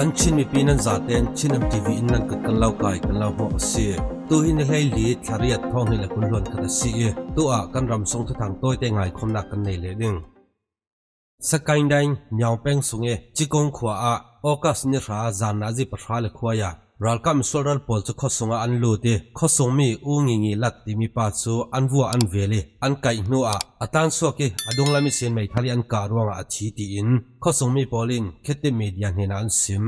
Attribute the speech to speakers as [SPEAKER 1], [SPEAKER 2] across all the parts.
[SPEAKER 1] kan chin mi pinan zaten chinam tv in nan kat kan lau kai kan lau ho si tu hin hei li thariat thong hi la kun lon khat si tu a kan ram song tha thang toi te ngai khom nak kan nei le ding sakain dang nyau peng sunge chikong khwa a okas ni ra zan na ji pa ra le khwa ya รัลกัมสวรัลปอลจะข้อสงอันลูดีข้อสงมีอุ้งงิลัดที่มีปัจจุอันวัวอันเวลีอันไก่นัวอาตันสวกีอดงลามิเซนไม่ทเลยันการวังอาทิตย์อินข้อสงมีปอลินเคติมีดียนเฮนันซิม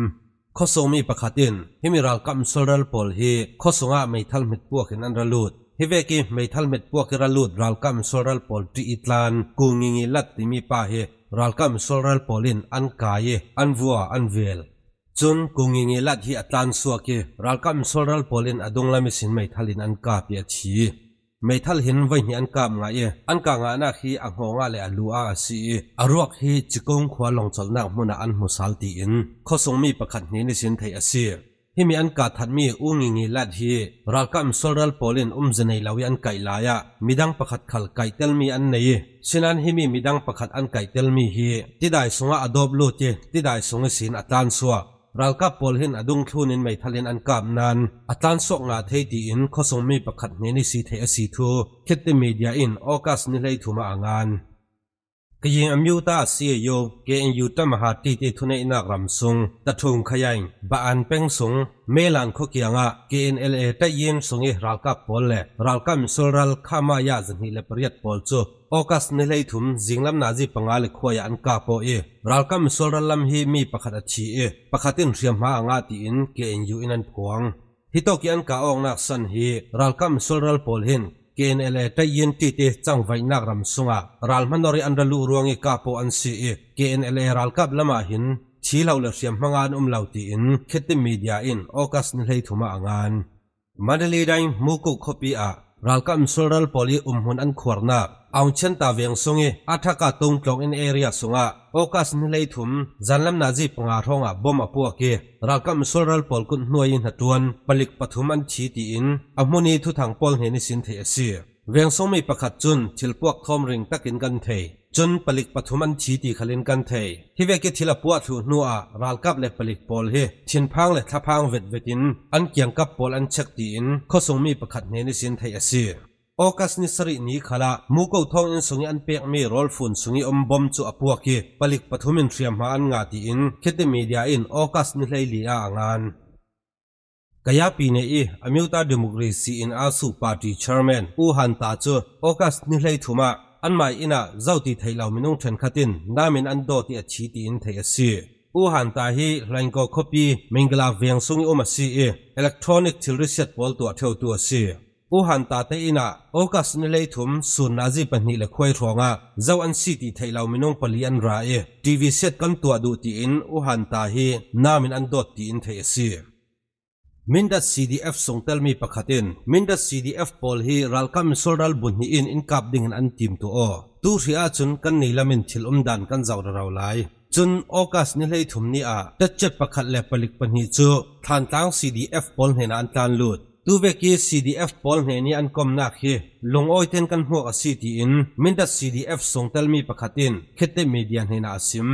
[SPEAKER 1] ข้อสงมีประคตินฮิมิรัลกัมสวรัลปอลฮีข้อสงอาไม่ทัลมิดพวกนันระลูดฮิเวกิไม่ทัลมิดพวกระลูดรัลกัมสวรัลปอลที่อิตลานก้งิลัดที่มีป่าเฮรัลกัมสวรัลปอลินอันก่ยอันวัวอันเวลจนกุงยิงลัดที่อัตาันสวากีรักกับสุรัลพอลินอดงลามิสินไม่ทัลินอันกาเปียชีไม่ทัลินว้หินอันกามไงอันกางานาคีอังหงงาเลอลูอาสีอารวกฮีจิกงควาลงจลนักมุนาอันมุสาลตีอินข้อสงมีประคันนี้ในสินไทยอาศัยที่มีอันกาทันมีอุ้งยิงลัดที่รักกับสุรัลพอลินอุ้มเจเนลาวิอันไกลายะมิดังประคัดขลไกเตลมีอันนี้ฉะนั้นที่มีมิดังประคัดอันไกเตลมีฮีที่ได้สงอาดอบลูเจที่ได้สงสินอัจารสวาเราก็ปลห็นอดุงทูนินไม่ทะเลนอันกับนันอาจารย์สกงาเทตีอินข้อสงมีประคัดนีินสีเทอสีทูคิดติมีเดียอินออกัสนิเลยถูมาอ่างานကရင်အမျိုးသားစီယုံ KNU တမဟာတီတီထုနေနာဂရမ်ဆုံတထုံခရိုင်ဘာအန်ပင်းဆုံမေလန်ခိုကီယငါ KNLA တယင်းဆုံရလကပေါ်လေရလကမ်ဆိုရလခမာယာဇနီလပရက်ပေါ်ချိုအောကတ်နေလေထုမ်ဇင်းလမ်နာဇီပငါလခွာယန်ကာပိုအေရလကမ်ဆိုရလမ်ဟီမီပခတ်အချီအေပခတ်တင်ရှမာငါတီင် KNU အင်န်ပွန်ဟီတိုကီယန်ကာအောင်နာဆန်ဟီရလကမ်ဆိုရလပေါ်ဟင် ken ele ta yen ti te chang vai nak ram sunga ral manori andra lu ruangi ka po an si e ken ele ral kap lama hin thi lo la siam mangan um lo ti in khete media in okas ni lei thuma angan madali dai mu ko khopi a ralka umsulral poli umhun an khuarna aungchen ta veng songi athaka tungtlong in area sunga okas ni leithum zanlam na ji panga thonga bom apu ake ralka umsulral pol kun hnuai in hatuan palik pathum an chi ti in amuni thu thang pol he ni sin the asi veng somi pakhat chun thilpuak thom ring takin kan thei จนปลิกปฐุมันชีตีขลินกันเทที่เวกิทิละปวดถูนัวรัลกับเลปลิกปอลเฮทินพังเลทัพังเวดเวดิน อันเกียงกับปอลอันเช็คดีนข้อสงมีประคดเนนิสินไทยเสีอโอกัสนิสรินี้ขละมูกทองอินสุงอันเปียกมีรอลฟุนสุงอมบอมจูอปัวกีปลิกปฐุมินเรียมหาอันงาตีินคิดมีเดียอินโอกัสนิเลยลีอางานกยาปีเนีอเมริกาเดโมกรีซีอินอาสูปาร์ตีเชอร์แมนอูฮันตาจูโอกัสนิเลยทุมา an mai ina zauti thailau minung then khatin namin an do ti achi ti in thei asi u han ta hi lango copy mingla veng sungi oma si e electronic til reset pol tu atheu tu asi u han ta te ina okas ni lei thum sun na ji pan ni le khoi thronga zau an si ti thailau minung pali an ra e tv set kan tu adu ti in u han ta hi namin an do ti in thei asi Mindat CDF song tel mi pakhatin Mindat CDF pol hi ralka misoral bun hi in in kap ding an tim tu o tu ria chun kan nilamin thil um dan kan zaw raw lai chun okas ni lei thum ni a ta chet pakhat le palik pan hi chu than tang CDF pol hena an tan lut tu ve ki CDF pol hne ni an kom nak hi lung oi ten kan hmu a CT in Mindat CDF song tel mi pakhatin khete median hena asim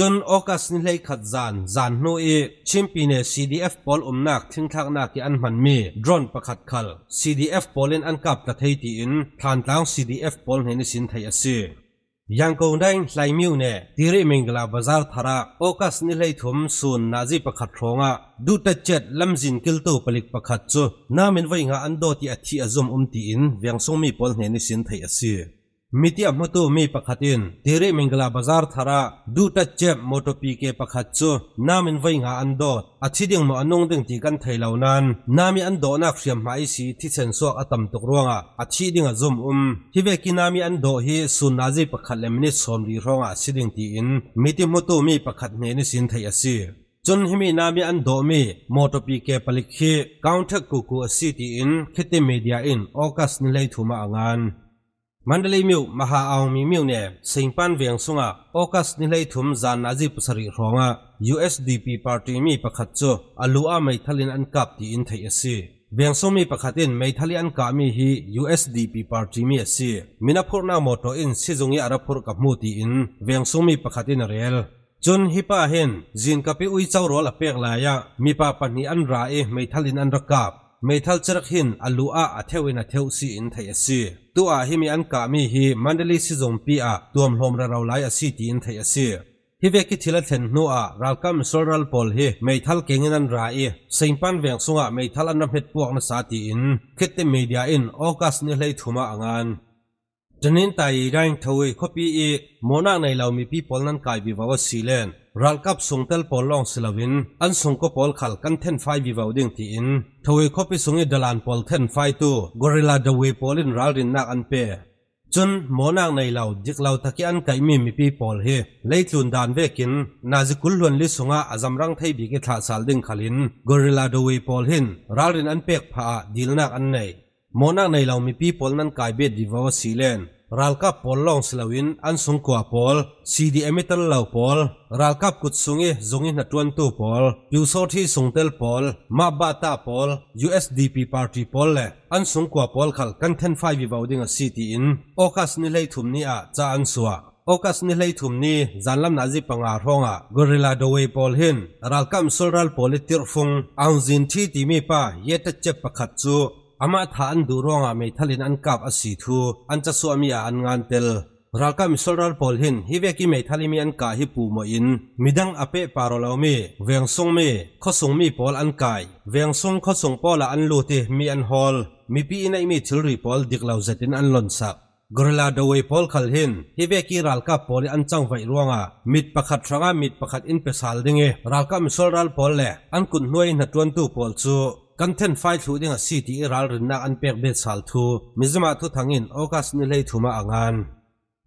[SPEAKER 1] จนโอกาสนี้เลยขัดจานจานนู่เอชิมปีเน CDF บอลอมนักทิ้งทักนักที่อันมันมีดรอนประคัดขัล CDF บอลเล่นอันกับตะเทียตีอินทานตั้ง CDF บอลเห็นสินไทยเสียยังคงได้ไล่มิวเน่ตีเรมิงลาบาซาร์ทาระโอกาสนี้เลยถมส่วนนาจีประคัดทองอ่ะดูแต่เจ็ดลำจินกิลโตผลิตประคัดจูน่าม็นไว้เงาอันโดที่อติอาจมอุ่มตีอินเวียงสมีบอลเห็นสินไทยเสียมิติมัตุมีประคตินทีเรมิงลาบาซาร์ทาระดูตัดเจ็บมอตพีเกประคซุน้ำมินไฟงาอันโดอาทิตย์ยังมาอนงดึงตีกันไทยเหล่านั้นน้ำมีอันโดนักเสียมไอซีที่เซนโซอัตมตกรวงอาทิตย์ยังอ zoom อุ้มี่เวกินน้ำมีอันโดฮีสุนนาจีประคตเลมินิสโอมดีรองอาทิตย์ยังตีอินมิติมัตุมีประคตเนนิสินไทยสีจนที่มีนามีอันโดมีมอตปีเกปลิกฮีกาวเทกกูกูอสิตีอินคิดเตมีเดียอินออกัสนิเลยถูมาอังานมันเลยมีมหาอามีมีเนี่ยสิงปันเวียงสุงะโอคัสนิเลยทุมจานนาจิปสริรองะ USDP พรรคตมีประคัตโจอัลลูอาไม่ทัลินอันกับที่อินเทียสีเวียงสุงมีประคัตินไม่ทัลินกับมีฮี USDP พรรคตมีสีมินาพูนามโตอินซีจงยาราพูกับมูตีอินเวียงสุงมีประคัตินเรียลจนฮิปาเห็นจินกับปุ้ยเจ้ารอละเปียกลายะมีปาปนีอันไร้ไม่ทัลินอันรักกับ meithal charak hin a lu a a theu in a theu si in thei a si tu a hi mi an ka mi hi mandali si zompi a tuam hlom ra rau lai a si ti in thei a si hi ve ki thila thlen nu a ralkam soral pol hi meithal kengin an ra i seinpan veng sunga meithal an na hmet puak na sa ti in khette media in august ni hlei thuma angan จนินตายรังทวีขปีเอมนักในลาวมีพี่พอลนันกายวิวาวสีเลนรัลกับสงเตลพอลลองสลาวินอันสงก็พอลขัลกันเทนไฟวิวาวดิ่งทีอินทวีขปีสงยอดลานพอลเทนไฟตูกอริลลาดเวพอลินรัลรินนักอันเปย์จนมนักในลราจิกเราทักยันไายมีมีพี่พอลเฮเลยจุนดานเวกินนาจิคุลลวนลิสงะอาจำรังไทยบีกิทาสาลดิ่งขัลินกอริลลาดเวพอลินรัลรินอันเปกผาดิลนักอันไหนมนักในลาวมีพี่พอลนั้นกายเบ็ดวีวาวสีเลนรัลคับพอลลองสลาวินอันสุงกว่าพอลซีดีเอเมตัลลาวพอลรัลคับกุดสุงเอซงอินตัวนตู้พอลยูโซที่สุงเตลพอลมาบาตาพอลยูเอสดีพีพาร์ตี้พอลเลอันสุงกว่าพอลขัลันเทนไฟวิบาวดิับซีดีอินโอคัสนิเลทุมนี้อ่จะอันสัวโอกาสนิเลยทุ่มนี้จันลำนาจิปังอาร์ฮงอ่ะกอริลลาดเวย์พอลเห็นรัลคับสุรัลพอลิติร์ฟงอังซินที่ตีมีป้าเยตเจ็บปรกขัดซูอามาถานดูร่องอาเมทัลินอันกับอสีทูอันจะสวมีอันงานเตลรักกามิสโตรรลพอลหินฮิเวกิเมทัลิมีอันกาฮิปูโมอินมิดังอเปะปารอลามีเวียงซงมีข้อสงมีพอลอันกายเวียงซงข้อสงปอลอันลูทิมีอันฮอลมีปีนัยมีทิลรีพอลดิกลาวเซตินอันลอนสักกรลาดวยพอลขลินฮิเวกิรักกาบอลอันจังไวรวงอมิดปะคัดชงอมิดปะคัดอินเปซาลดิเงรักกามิสโตรรลพอลเลอันกุนนวยนัดวันตูพอลซูกันเทนไฟทูดิ่งสีที่อิรัลรินนักอันเปียกเบ็ดสัลทูมิจมาทุทังอินโอกัสนิเลยทูมาอ่างาน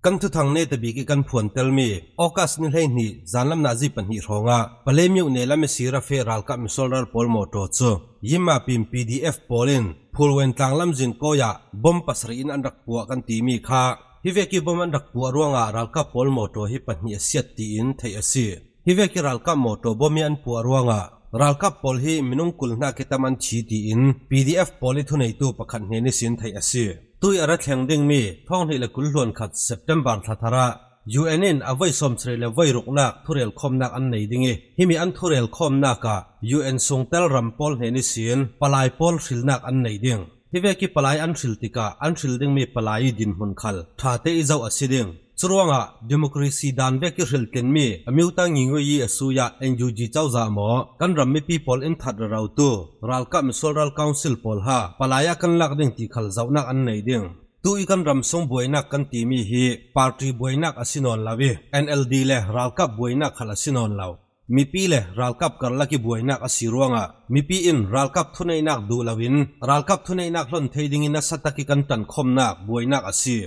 [SPEAKER 1] กันทุทังเนตบีกิกันพวนเตลมีโอกัสนิเลยนี่จานลำนาจีปันฮิรองะเปลเมียวเนลเมิสีราเฟรัลกับมิสอลร์พอลโมโตจูยิมาพิมพีดีเอฟโพลินพูลเวนตังลำจินโกยะบอมปัสรีนอันดักปัวกันตีมีค่ะฮิเวกิบอมอันดักปัวร่วงอะรัลกับพอลโมโตฮิปันฮิเสียตีอินเทียสีฮิเวกิรัลกับโมโตบอมีอันปัวร่วงะรัลกับบอลให้มีนุ่งกุลนักกิตามันชีดีอิน PDF บอลทุนในตัวประคันเฮนิสินไทยเอสีตัวอารัฐแห่งดึงมีท่องให้ละกุลล้วนขัดเซปเทมเบอร์ทัทระยูเอ็นอาไว้สมเสรีและไว้รุกนักทุเรลคอมนักอันไหนดิ่งเหี้มีอันทุเรลคอมนักยูเอ็นส่งเตลรัมบอลเฮนิสินปลายบอลสิลนักอันไหนดิ่งที่เวกี้ปลายอันสิลติกาอันสิลดิึงมีปลายดินหุ่นขัลท่าเตยเจ้าอัิดิ่งစရောငါဒီမိုကရေစီဒန်ဝက်ကရလတင်မီအမြူတန်ငင်ငွေအဆူယာအန်ဂျူဂျီချောက်ဇာမောကန်ရမီပီပေါ်အင်သတ်ရောက်တူရာလ်ကမဆောရလ်ကောင်ဆယ်ပေါ်ဟာပလာယာကန်လက်ဒင်တီခလဇောက်နက်အန်နေဒင်တူအီကန်ရမ်ဆုံဘွိုင်နက်ကန်တီမီဟီပါတီဘွိုင်နက်အစင်နွန်လာဝီ NLD လေရာလ်ကဘွိုင်နက်ခလစင်နွန်လောက်มิปีเลรัลกับกันลักบวยนักอสิรวงะมิปีอินรัลกับทุนนักดูลาวินรัลกับทุนนักหล่นเทดิงินัสตักิกันตันคมนักบวยนักอสี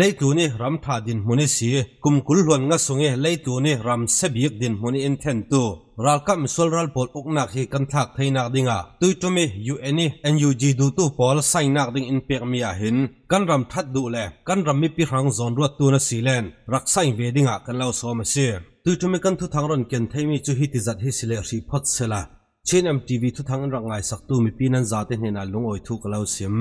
[SPEAKER 1] ลยตัวนี้รำท่าดินมุนิสีกุมกุลหวนงาสงเอเลยตัวนี้รำเสบียกดินมุนิอินเทนตัวรัลกับมิสวลรัลบอลอุกนักที่กันทักไทยนักดิ่งาตัวที่ยูเอ็นเอ็นยูจีดูตัวบอลใส่นักดิ่งอินเปียมีอาหินกันรำทัดดูแลกันรำมีพิรังซอนรัตตัวนั้นสีเลนรักใส่เวดิงากันเล่าสอมเสียตัวที่กันทุทางรอนเกนไทยมีจูฮิติจัดฮิสเลอร์สีพัดเสลาเชนเอ็มทีวีทุทางรักไงสักตัวมีพี่นันจัดเห็นอารมณ์อ่ยทุกเล่าเสียม